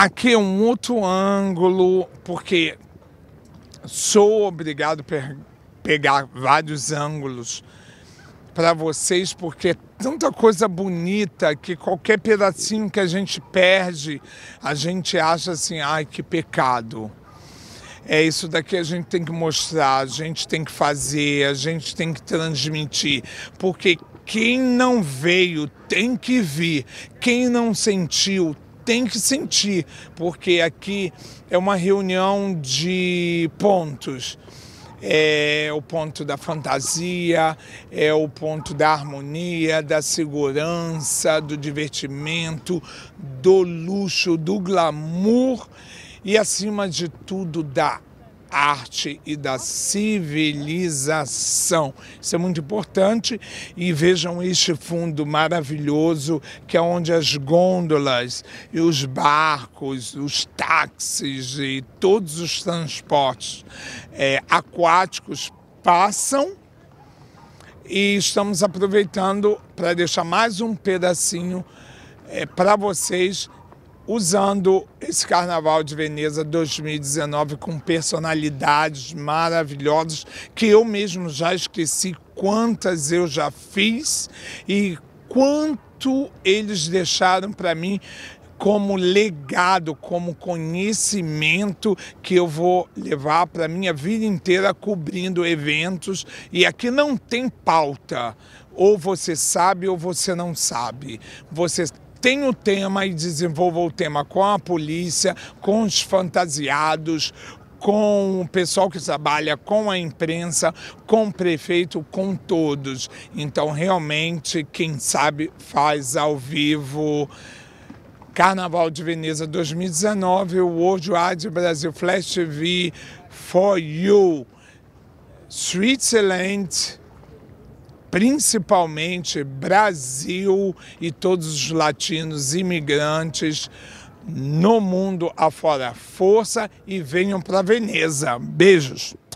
Aqui é um outro ângulo, porque sou obrigado a pegar vários ângulos para vocês, porque é tanta coisa bonita que qualquer pedacinho que a gente perde, a gente acha assim, ai que pecado. É isso daqui a gente tem que mostrar, a gente tem que fazer, a gente tem que transmitir, porque quem não veio tem que vir, quem não sentiu tem que sentir, porque aqui é uma reunião de pontos. É o ponto da fantasia, é o ponto da harmonia, da segurança, do divertimento, do luxo, do glamour e, acima de tudo, da arte e da civilização. Isso é muito importante e vejam este fundo maravilhoso que é onde as gôndolas e os barcos, os táxis e todos os transportes é, aquáticos passam e estamos aproveitando para deixar mais um pedacinho é, para vocês usando esse Carnaval de Veneza 2019 com personalidades maravilhosas que eu mesmo já esqueci quantas eu já fiz e quanto eles deixaram para mim como legado, como conhecimento que eu vou levar para minha vida inteira cobrindo eventos e aqui não tem pauta. Ou você sabe ou você não sabe. Você tenha o tema e desenvolva o tema com a polícia, com os fantasiados, com o pessoal que trabalha, com a imprensa, com o prefeito, com todos. Então, realmente, quem sabe faz ao vivo. Carnaval de Veneza 2019, o World Wide Brasil Flash TV for You, Switzerland principalmente Brasil e todos os latinos imigrantes no mundo afora. Força e venham para Veneza. Beijos.